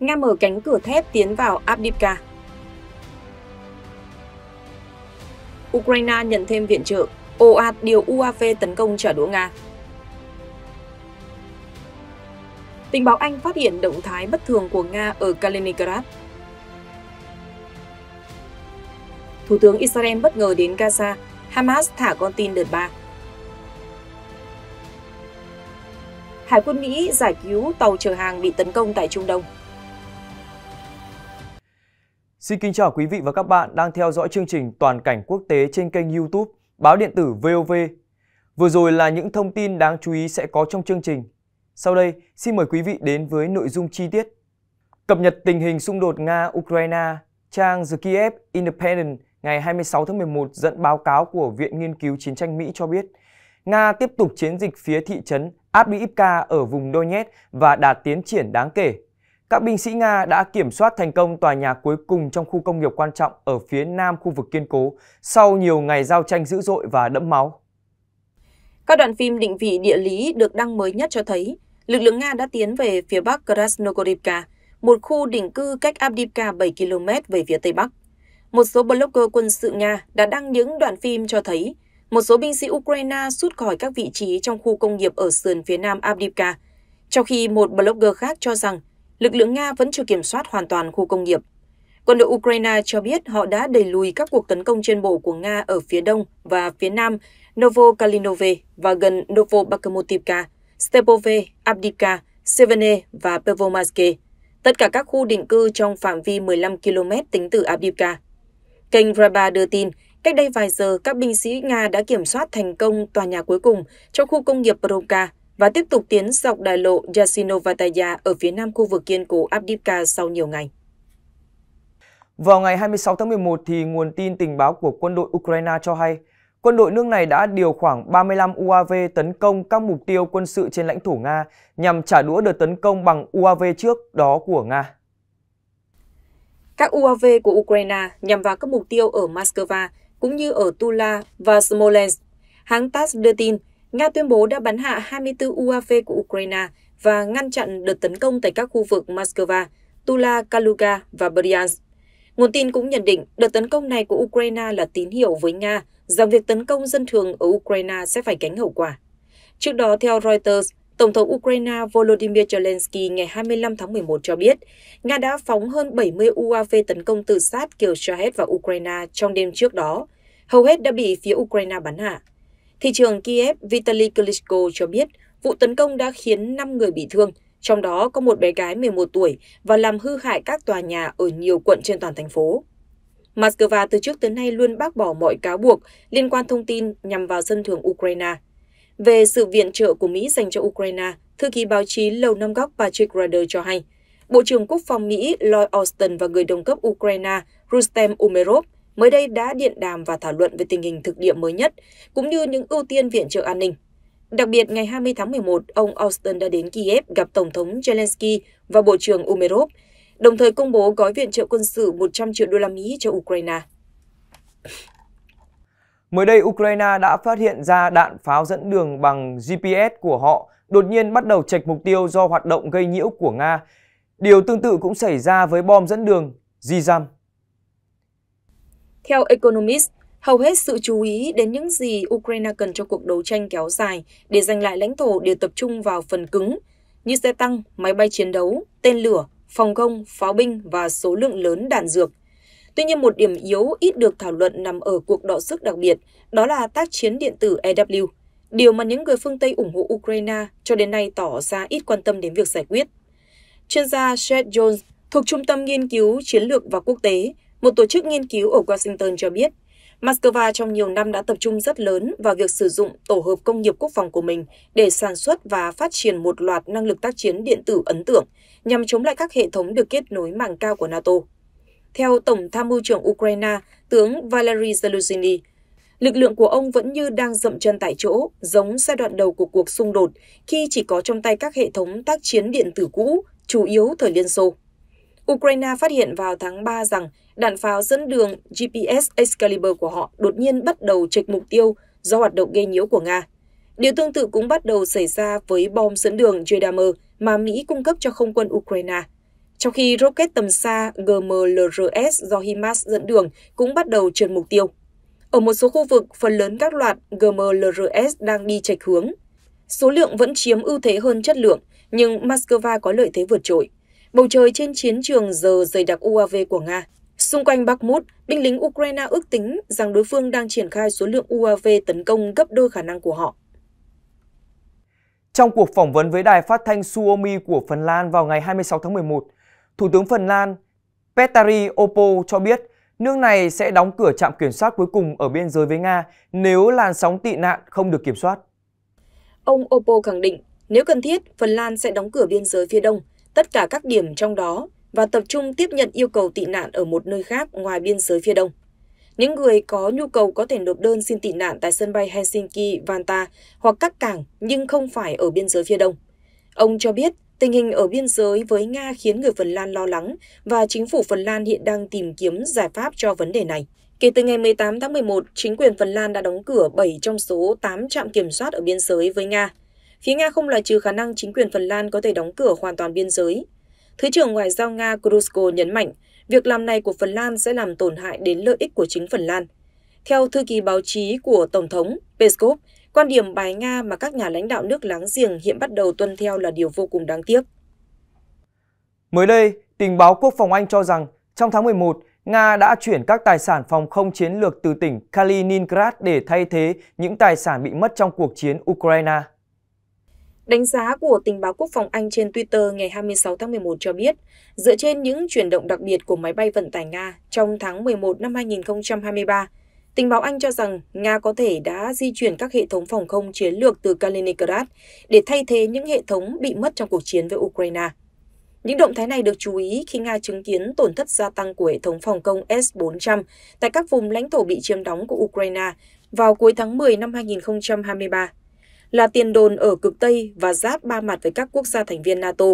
Nga mở cánh cửa thép tiến vào Abdivka. Ukraine nhận thêm viện trợ, ồ ạt điều UAV tấn công trả đũa Nga. Tình báo Anh phát hiện động thái bất thường của Nga ở Kaliningrad. Thủ tướng Israel bất ngờ đến Gaza, Hamas thả con tin đợt 3. Hải quân Mỹ giải cứu tàu chở hàng bị tấn công tại Trung Đông. Xin kính chào quý vị và các bạn đang theo dõi chương trình Toàn cảnh quốc tế trên kênh YouTube Báo điện tử VOV. Vừa rồi là những thông tin đáng chú ý sẽ có trong chương trình. Sau đây, xin mời quý vị đến với nội dung chi tiết. Cập nhật tình hình xung đột Nga-Ukraine, trang The Kiev Independent ngày 26 tháng 11 dẫn báo cáo của Viện Nghiên cứu Chiến tranh Mỹ cho biết, Nga tiếp tục chiến dịch phía thị trấn Abdiivka ở vùng Donetsk và đạt tiến triển đáng kể các binh sĩ Nga đã kiểm soát thành công tòa nhà cuối cùng trong khu công nghiệp quan trọng ở phía nam khu vực kiên cố sau nhiều ngày giao tranh dữ dội và đẫm máu. Các đoạn phim định vị địa lý được đăng mới nhất cho thấy lực lượng Nga đã tiến về phía bắc Krasnogorivka, một khu định cư cách Abdivka 7 km về phía tây bắc. Một số blogger quân sự Nga đã đăng những đoạn phim cho thấy một số binh sĩ Ukraine rút khỏi các vị trí trong khu công nghiệp ở sườn phía nam Abdivka, trong khi một blogger khác cho rằng lực lượng Nga vẫn chưa kiểm soát hoàn toàn khu công nghiệp. Quân đội Ukraine cho biết họ đã đẩy lùi các cuộc tấn công trên bộ của Nga ở phía đông và phía nam Novokalinove và gần Novobakhmutivka, Stepove, Abdivka, Severne và Pervomaske, tất cả các khu định cư trong phạm vi 15 km tính từ Abdivka. Kênh Raba đưa tin, cách đây vài giờ các binh sĩ Nga đã kiểm soát thành công tòa nhà cuối cùng trong khu công nghiệp Brovka, và tiếp tục tiến dọc đại lộ Yasinovataya ở phía nam khu vực kiên cố Abdivka sau nhiều ngày. Vào ngày 26 tháng 11, thì nguồn tin tình báo của quân đội Ukraine cho hay quân đội nước này đã điều khoảng 35 UAV tấn công các mục tiêu quân sự trên lãnh thổ Nga nhằm trả đũa đợt tấn công bằng UAV trước đó của Nga. Các UAV của Ukraine nhằm vào các mục tiêu ở Moscow cũng như ở Tula và Smolensk. Hãng TASS đưa tin Nga tuyên bố đã bắn hạ 24 UAV của Ukraine và ngăn chặn đợt tấn công tại các khu vực Moscow, Tula, Kaluga và Bryansk. Nguồn tin cũng nhận định đợt tấn công này của Ukraine là tín hiệu với Nga rằng việc tấn công dân thường ở Ukraine sẽ phải gánh hậu quả. Trước đó, theo Reuters, Tổng thống Ukraine Volodymyr Zelensky ngày 25 tháng 11 cho biết, Nga đã phóng hơn 70 UAV tấn công tự sát kiểu Shahed vào Ukraine trong đêm trước đó. Hầu hết đã bị phía Ukraine bắn hạ. Thị trường Kiev Vitaly Klitschko cho biết vụ tấn công đã khiến 5 người bị thương, trong đó có một bé gái 11 tuổi và làm hư hại các tòa nhà ở nhiều quận trên toàn thành phố. Moscow từ trước tới nay luôn bác bỏ mọi cáo buộc liên quan thông tin nhằm vào dân thường Ukraine. Về sự viện trợ của Mỹ dành cho Ukraine, thư ký báo chí Lầu Năm Góc Patrick Rader cho hay, Bộ trưởng Quốc phòng Mỹ Lloyd Austin và người đồng cấp Ukraine Rustem Umerov mới đây đã điện đàm và thảo luận về tình hình thực địa mới nhất, cũng như những ưu tiên viện trợ an ninh. Đặc biệt, ngày 20 tháng 11, ông Austin đã đến Kiev gặp Tổng thống Zelensky và Bộ trưởng Umerov, đồng thời công bố gói viện trợ quân sự 100 triệu đô la Mỹ cho Ukraine. Mới đây, Ukraine đã phát hiện ra đạn pháo dẫn đường bằng GPS của họ đột nhiên bắt đầu trạch mục tiêu do hoạt động gây nhiễu của Nga. Điều tương tự cũng xảy ra với bom dẫn đường Zizam theo Economist, hầu hết sự chú ý đến những gì Ukraine cần cho cuộc đấu tranh kéo dài để giành lại lãnh thổ đều tập trung vào phần cứng, như xe tăng, máy bay chiến đấu, tên lửa, phòng không, pháo binh và số lượng lớn đạn dược. Tuy nhiên một điểm yếu ít được thảo luận nằm ở cuộc đọ sức đặc biệt, đó là tác chiến điện tử EW, điều mà những người phương Tây ủng hộ Ukraine cho đến nay tỏ ra ít quan tâm đến việc giải quyết. Chuyên gia Seth Jones thuộc Trung tâm Nghiên cứu Chiến lược và Quốc tế một tổ chức nghiên cứu ở Washington cho biết, Moscow trong nhiều năm đã tập trung rất lớn vào việc sử dụng tổ hợp công nghiệp quốc phòng của mình để sản xuất và phát triển một loạt năng lực tác chiến điện tử ấn tượng nhằm chống lại các hệ thống được kết nối mạng cao của NATO. Theo Tổng tham mưu trưởng Ukraine, tướng Valery Zelensky, lực lượng của ông vẫn như đang dậm chân tại chỗ, giống giai đoạn đầu của cuộc xung đột khi chỉ có trong tay các hệ thống tác chiến điện tử cũ, chủ yếu thời Liên Xô. Ukraine phát hiện vào tháng 3 rằng đạn pháo dẫn đường GPS Excalibur của họ đột nhiên bắt đầu trịch mục tiêu do hoạt động gây nhiễu của Nga. Điều tương tự cũng bắt đầu xảy ra với bom dẫn đường Jadamer mà Mỹ cung cấp cho không quân Ukraine. Trong khi rocket tầm xa GMLRS do HIMARS dẫn đường cũng bắt đầu trượt mục tiêu. Ở một số khu vực, phần lớn các loạt GMLRS đang đi chệch hướng. Số lượng vẫn chiếm ưu thế hơn chất lượng, nhưng Moscow có lợi thế vượt trội. Bầu trời trên chiến trường giờ dày đặc UAV của Nga. Xung quanh Bakhmut, binh lính Ukraine ước tính rằng đối phương đang triển khai số lượng UAV tấn công gấp đôi khả năng của họ. Trong cuộc phỏng vấn với đài phát thanh Suomi của Phần Lan vào ngày 26 tháng 11, Thủ tướng Phần Lan Petteri Opo cho biết nước này sẽ đóng cửa trạm kiểm soát cuối cùng ở biên giới với Nga nếu làn sóng tị nạn không được kiểm soát. Ông Opo khẳng định nếu cần thiết, Phần Lan sẽ đóng cửa biên giới phía đông – tất cả các điểm trong đó và tập trung tiếp nhận yêu cầu tị nạn ở một nơi khác ngoài biên giới phía đông. Những người có nhu cầu có thể nộp đơn xin tị nạn tại sân bay Helsinki, Vanta hoặc các cảng nhưng không phải ở biên giới phía đông. Ông cho biết tình hình ở biên giới với Nga khiến người Phần Lan lo lắng và chính phủ Phần Lan hiện đang tìm kiếm giải pháp cho vấn đề này. Kể từ ngày 18 tháng 11, chính quyền Phần Lan đã đóng cửa 7 trong số 8 trạm kiểm soát ở biên giới với Nga. Phía Nga không loại trừ khả năng chính quyền Phần Lan có thể đóng cửa hoàn toàn biên giới. Thứ trưởng Ngoại giao Nga Krusko nhấn mạnh, việc làm này của Phần Lan sẽ làm tổn hại đến lợi ích của chính Phần Lan. Theo thư ký báo chí của Tổng thống Peskov, quan điểm bài Nga mà các nhà lãnh đạo nước láng giềng hiện bắt đầu tuân theo là điều vô cùng đáng tiếc. Mới đây, tình báo quốc phòng Anh cho rằng trong tháng 11, Nga đã chuyển các tài sản phòng không chiến lược từ tỉnh Kaliningrad để thay thế những tài sản bị mất trong cuộc chiến Ukraine. Đánh giá của tình báo quốc phòng Anh trên Twitter ngày 26 tháng 11 cho biết, dựa trên những chuyển động đặc biệt của máy bay vận tải Nga trong tháng 11 năm 2023, tình báo Anh cho rằng Nga có thể đã di chuyển các hệ thống phòng không chiến lược từ Kaliningrad để thay thế những hệ thống bị mất trong cuộc chiến với Ukraine. Những động thái này được chú ý khi Nga chứng kiến tổn thất gia tăng của hệ thống phòng không S-400 tại các vùng lãnh thổ bị chiếm đóng của Ukraine vào cuối tháng 10 năm 2023 là tiền đồn ở cực Tây và giáp ba mặt với các quốc gia thành viên NATO.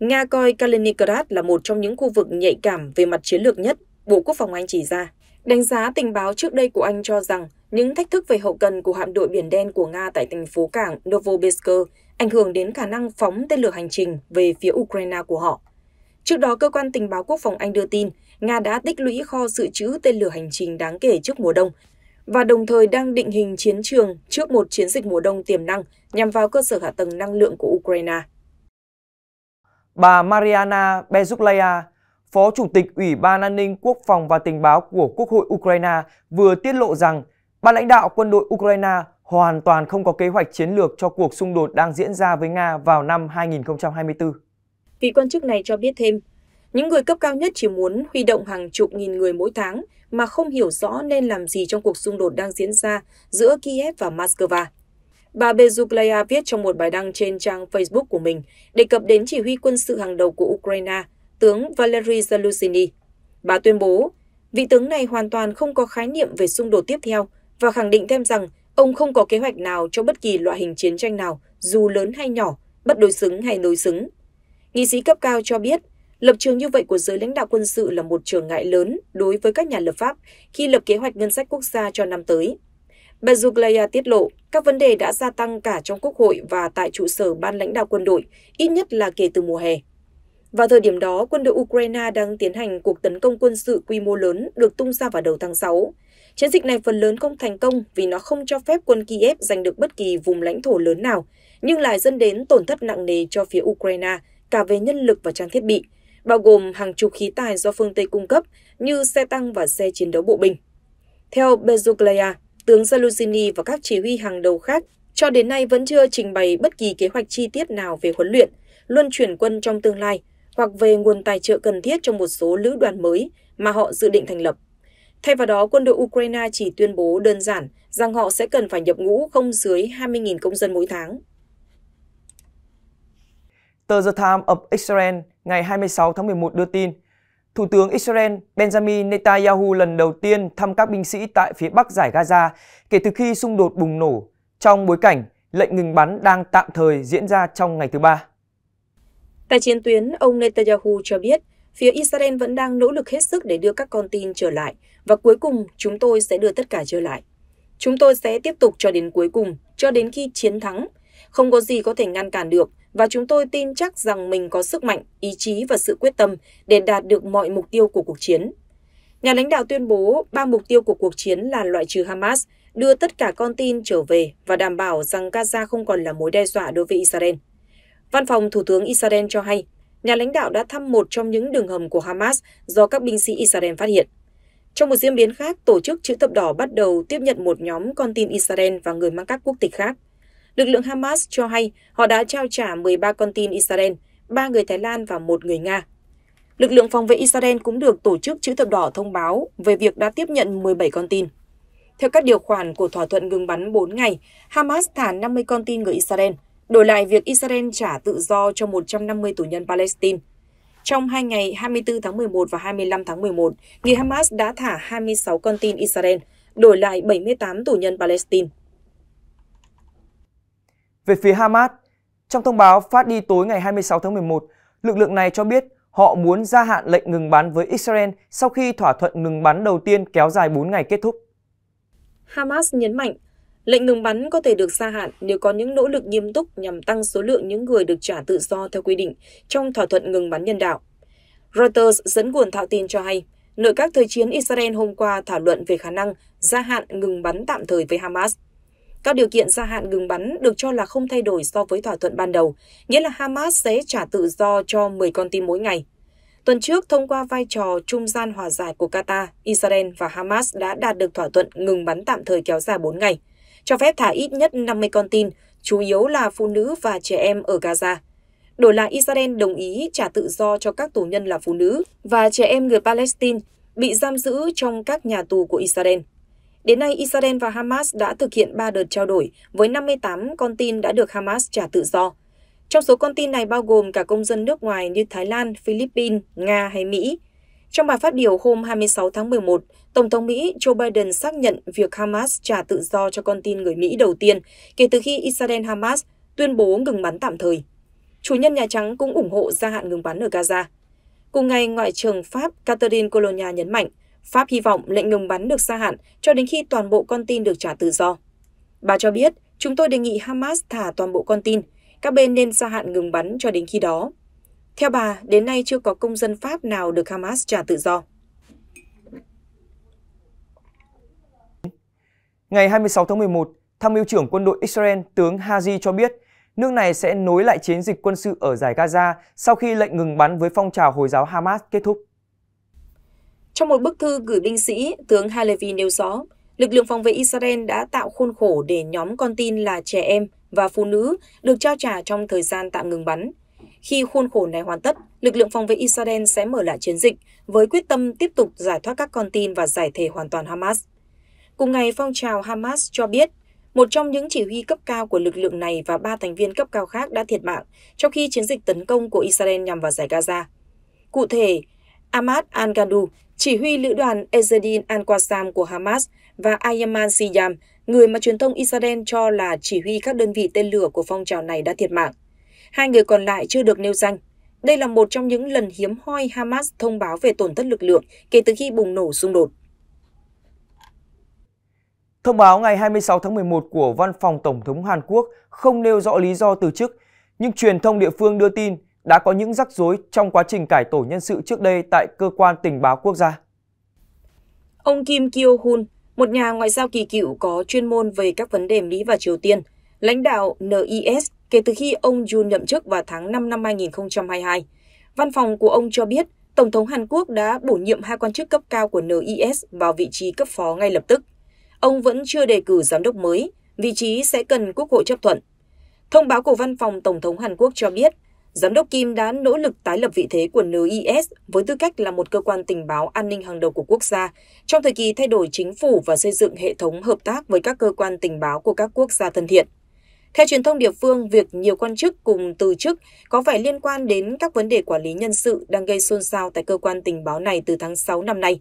Nga coi Kaliningrad là một trong những khu vực nhạy cảm về mặt chiến lược nhất, Bộ Quốc phòng Anh chỉ ra. Đánh giá tình báo trước đây của Anh cho rằng những thách thức về hậu cần của hạm đội Biển Đen của Nga tại thành phố cảng Novobirsk ảnh hưởng đến khả năng phóng tên lửa hành trình về phía Ukraine của họ. Trước đó, cơ quan tình báo quốc phòng Anh đưa tin Nga đã tích lũy kho dự trữ tên lửa hành trình đáng kể trước mùa đông và đồng thời đang định hình chiến trường trước một chiến dịch mùa đông tiềm năng nhằm vào cơ sở hạ tầng năng lượng của Ukraine. Bà Mariana Bezuklaya, Phó Chủ tịch Ủy ban An ninh Quốc phòng và Tình báo của Quốc hội Ukraine vừa tiết lộ rằng ban lãnh đạo quân đội Ukraine hoàn toàn không có kế hoạch chiến lược cho cuộc xung đột đang diễn ra với Nga vào năm 2024. Vị quan chức này cho biết thêm, những người cấp cao nhất chỉ muốn huy động hàng chục nghìn người mỗi tháng mà không hiểu rõ nên làm gì trong cuộc xung đột đang diễn ra giữa Kiev và Moscow. Bà Bezuklaya viết trong một bài đăng trên trang Facebook của mình đề cập đến chỉ huy quân sự hàng đầu của Ukraine, tướng Valery Zaluzhny. Bà tuyên bố, vị tướng này hoàn toàn không có khái niệm về xung đột tiếp theo và khẳng định thêm rằng ông không có kế hoạch nào cho bất kỳ loại hình chiến tranh nào, dù lớn hay nhỏ, bất đối xứng hay đối xứng. Nghị sĩ cấp cao cho biết Lập trường như vậy của giới lãnh đạo quân sự là một trở ngại lớn đối với các nhà lập pháp khi lập kế hoạch ngân sách quốc gia cho năm tới. Bà Zuglaya tiết lộ, các vấn đề đã gia tăng cả trong Quốc hội và tại trụ sở ban lãnh đạo quân đội, ít nhất là kể từ mùa hè. Vào thời điểm đó, quân đội Ukraine đang tiến hành cuộc tấn công quân sự quy mô lớn được tung ra vào đầu tháng 6. Chiến dịch này phần lớn không thành công vì nó không cho phép quân Kiev giành được bất kỳ vùng lãnh thổ lớn nào, nhưng lại dẫn đến tổn thất nặng nề cho phía Ukraine, cả về nhân lực và trang thiết bị, bao gồm hàng chục khí tài do phương Tây cung cấp như xe tăng và xe chiến đấu bộ binh. Theo Bezuglaya, tướng Zaluzini và các chỉ huy hàng đầu khác cho đến nay vẫn chưa trình bày bất kỳ kế hoạch chi tiết nào về huấn luyện, luân chuyển quân trong tương lai hoặc về nguồn tài trợ cần thiết cho một số lữ đoàn mới mà họ dự định thành lập. Thay vào đó, quân đội Ukraine chỉ tuyên bố đơn giản rằng họ sẽ cần phải nhập ngũ không dưới 20.000 công dân mỗi tháng. Tờ The Times of Israel ngày 26 tháng 11 đưa tin, Thủ tướng Israel Benjamin Netanyahu lần đầu tiên thăm các binh sĩ tại phía bắc giải Gaza kể từ khi xung đột bùng nổ trong bối cảnh lệnh ngừng bắn đang tạm thời diễn ra trong ngày thứ ba. Tại chiến tuyến, ông Netanyahu cho biết phía Israel vẫn đang nỗ lực hết sức để đưa các con tin trở lại và cuối cùng chúng tôi sẽ đưa tất cả trở lại. Chúng tôi sẽ tiếp tục cho đến cuối cùng, cho đến khi chiến thắng không có gì có thể ngăn cản được và chúng tôi tin chắc rằng mình có sức mạnh, ý chí và sự quyết tâm để đạt được mọi mục tiêu của cuộc chiến. Nhà lãnh đạo tuyên bố ba mục tiêu của cuộc chiến là loại trừ Hamas, đưa tất cả con tin trở về và đảm bảo rằng Gaza không còn là mối đe dọa đối với Israel. Văn phòng Thủ tướng Israel cho hay, nhà lãnh đạo đã thăm một trong những đường hầm của Hamas do các binh sĩ Israel phát hiện. Trong một diễn biến khác, tổ chức chữ thập đỏ bắt đầu tiếp nhận một nhóm con tin Israel và người mang các quốc tịch khác. Lực lượng Hamas cho hay họ đã trao trả 13 con tin Israel, 3 người Thái Lan và một người Nga. Lực lượng phòng vệ Israel cũng được tổ chức chữ thập đỏ thông báo về việc đã tiếp nhận 17 con tin. Theo các điều khoản của thỏa thuận ngừng bắn 4 ngày, Hamas thả 50 con tin người Israel, đổi lại việc Israel trả tự do cho 150 tù nhân Palestine. Trong hai ngày 24 tháng 11 và 25 tháng 11, người Hamas đã thả 26 con tin Israel, đổi lại 78 tù nhân Palestine. Về phía Hamas, trong thông báo phát đi tối ngày 26 tháng 11, lực lượng này cho biết họ muốn gia hạn lệnh ngừng bắn với Israel sau khi thỏa thuận ngừng bắn đầu tiên kéo dài 4 ngày kết thúc. Hamas nhấn mạnh, lệnh ngừng bắn có thể được gia hạn nếu có những nỗ lực nghiêm túc nhằm tăng số lượng những người được trả tự do theo quy định trong thỏa thuận ngừng bắn nhân đạo. Reuters dẫn nguồn thạo tin cho hay, nội các thời chiến Israel hôm qua thảo luận về khả năng gia hạn ngừng bắn tạm thời với Hamas. Các điều kiện gia hạn ngừng bắn được cho là không thay đổi so với thỏa thuận ban đầu, nghĩa là Hamas sẽ trả tự do cho 10 con tin mỗi ngày. Tuần trước, thông qua vai trò trung gian hòa giải của Qatar, Israel và Hamas đã đạt được thỏa thuận ngừng bắn tạm thời kéo dài 4 ngày, cho phép thả ít nhất 50 con tin, chủ yếu là phụ nữ và trẻ em ở Gaza. Đổi lại, Israel đồng ý trả tự do cho các tù nhân là phụ nữ và trẻ em người Palestine bị giam giữ trong các nhà tù của Israel. Đến nay, Israel và Hamas đã thực hiện 3 đợt trao đổi với 58 con tin đã được Hamas trả tự do. Trong số con tin này bao gồm cả công dân nước ngoài như Thái Lan, Philippines, Nga hay Mỹ. Trong bài phát biểu hôm 26 tháng 11, Tổng thống Mỹ Joe Biden xác nhận việc Hamas trả tự do cho con tin người Mỹ đầu tiên kể từ khi Israel-Hamas tuyên bố ngừng bắn tạm thời. Chủ nhân Nhà Trắng cũng ủng hộ gia hạn ngừng bắn ở Gaza. Cùng ngày, Ngoại trưởng Pháp Catherine Colonna nhấn mạnh Pháp hy vọng lệnh ngừng bắn được gia hạn cho đến khi toàn bộ con tin được trả tự do. Bà cho biết, chúng tôi đề nghị Hamas thả toàn bộ con tin, các bên nên gia hạn ngừng bắn cho đến khi đó. Theo bà, đến nay chưa có công dân Pháp nào được Hamas trả tự do. Ngày 26 tháng 11, Tham mưu trưởng quân đội Israel tướng Haji cho biết nước này sẽ nối lại chiến dịch quân sự ở giải Gaza sau khi lệnh ngừng bắn với phong trào Hồi giáo Hamas kết thúc. Trong một bức thư gửi binh sĩ, tướng Halevi nêu rõ, lực lượng phòng vệ Israel đã tạo khuôn khổ để nhóm con tin là trẻ em và phụ nữ được trao trả trong thời gian tạm ngừng bắn. Khi khuôn khổ này hoàn tất, lực lượng phòng vệ Israel sẽ mở lại chiến dịch với quyết tâm tiếp tục giải thoát các con tin và giải thể hoàn toàn Hamas. Cùng ngày, phong trào Hamas cho biết một trong những chỉ huy cấp cao của lực lượng này và ba thành viên cấp cao khác đã thiệt mạng trong khi chiến dịch tấn công của Israel nhằm vào giải Gaza. Cụ thể, Ahmad al-Gandu, chỉ huy lữ đoàn Ezedin al-Qassam của Hamas và Ayman Siyam, người mà truyền thông Israel cho là chỉ huy các đơn vị tên lửa của phong trào này đã thiệt mạng. Hai người còn lại chưa được nêu danh. Đây là một trong những lần hiếm hoi Hamas thông báo về tổn thất lực lượng kể từ khi bùng nổ xung đột. Thông báo ngày 26 tháng 11 của Văn phòng Tổng thống Hàn Quốc không nêu rõ lý do từ chức, nhưng truyền thông địa phương đưa tin đã có những rắc rối trong quá trình cải tổ nhân sự trước đây tại cơ quan tình báo quốc gia. Ông Kim Kyo-hun, một nhà ngoại giao kỳ cựu có chuyên môn về các vấn đề Mỹ và Triều Tiên, lãnh đạo NIS kể từ khi ông Yoon nhậm chức vào tháng 5 năm 2022. Văn phòng của ông cho biết Tổng thống Hàn Quốc đã bổ nhiệm hai quan chức cấp cao của NIS vào vị trí cấp phó ngay lập tức. Ông vẫn chưa đề cử giám đốc mới, vị trí sẽ cần Quốc hội chấp thuận. Thông báo của Văn phòng Tổng thống Hàn Quốc cho biết Giám đốc Kim đã nỗ lực tái lập vị thế của NIS với tư cách là một cơ quan tình báo an ninh hàng đầu của quốc gia trong thời kỳ thay đổi chính phủ và xây dựng hệ thống hợp tác với các cơ quan tình báo của các quốc gia thân thiện. Theo truyền thông địa phương, việc nhiều quan chức cùng từ chức có vẻ liên quan đến các vấn đề quản lý nhân sự đang gây xôn xao tại cơ quan tình báo này từ tháng 6 năm nay.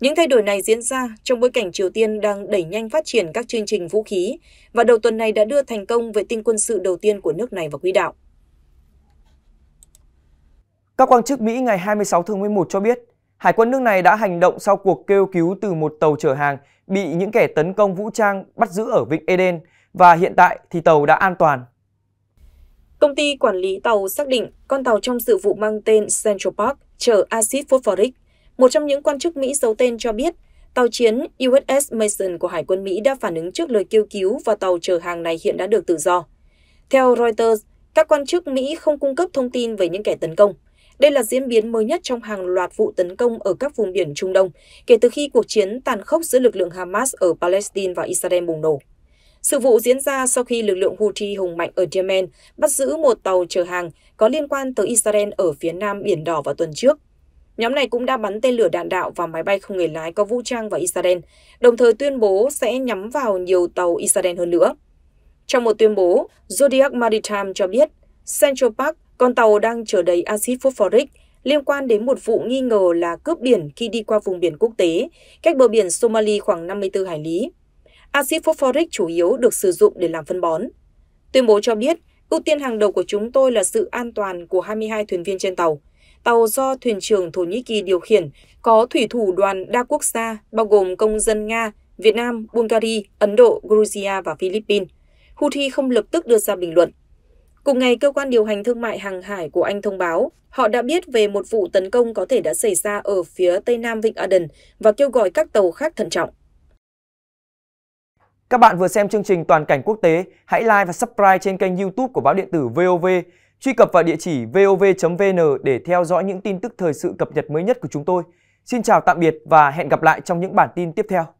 Những thay đổi này diễn ra trong bối cảnh Triều Tiên đang đẩy nhanh phát triển các chương trình vũ khí và đầu tuần này đã đưa thành công vệ tinh quân sự đầu tiên của nước này vào quỹ đạo. Các quan chức Mỹ ngày 26 tháng 11 cho biết, Hải quân nước này đã hành động sau cuộc kêu cứu từ một tàu chở hàng bị những kẻ tấn công vũ trang bắt giữ ở Vịnh Eden và hiện tại thì tàu đã an toàn. Công ty quản lý tàu xác định con tàu trong sự vụ mang tên Central Park chở axit phosphoric. Một trong những quan chức Mỹ giấu tên cho biết, tàu chiến USS Mason của Hải quân Mỹ đã phản ứng trước lời kêu cứu và tàu chở hàng này hiện đã được tự do. Theo Reuters, các quan chức Mỹ không cung cấp thông tin về những kẻ tấn công. Đây là diễn biến mới nhất trong hàng loạt vụ tấn công ở các vùng biển Trung Đông kể từ khi cuộc chiến tàn khốc giữa lực lượng Hamas ở Palestine và Israel bùng nổ. Sự vụ diễn ra sau khi lực lượng Houthi hùng mạnh ở Yemen bắt giữ một tàu chở hàng có liên quan tới Israel ở phía nam Biển Đỏ vào tuần trước. Nhóm này cũng đã bắn tên lửa đạn đạo và máy bay không người lái có vũ trang vào Israel, đồng thời tuyên bố sẽ nhắm vào nhiều tàu Israel hơn nữa. Trong một tuyên bố, Zodiac Maritime cho biết Central Park con tàu đang chở đầy axit phosphoric liên quan đến một vụ nghi ngờ là cướp biển khi đi qua vùng biển quốc tế, cách bờ biển Somalia khoảng 54 hải lý. Axit phosphoric chủ yếu được sử dụng để làm phân bón. Tuyên bố cho biết, ưu tiên hàng đầu của chúng tôi là sự an toàn của 22 thuyền viên trên tàu. Tàu do thuyền trưởng Thổ Nhĩ Kỳ điều khiển có thủy thủ đoàn đa quốc gia bao gồm công dân Nga, Việt Nam, Bulgaria, Ấn Độ, Georgia và Philippines. Houthi không lập tức đưa ra bình luận. Cùng ngày, cơ quan điều hành thương mại hàng hải của Anh thông báo họ đã biết về một vụ tấn công có thể đã xảy ra ở phía tây nam Vịnh Aden và kêu gọi các tàu khác thận trọng. Các bạn vừa xem chương trình Toàn cảnh quốc tế, hãy like và subscribe trên kênh YouTube của báo điện tử VOV. Truy cập vào địa chỉ vov.vn để theo dõi những tin tức thời sự cập nhật mới nhất của chúng tôi. Xin chào tạm biệt và hẹn gặp lại trong những bản tin tiếp theo.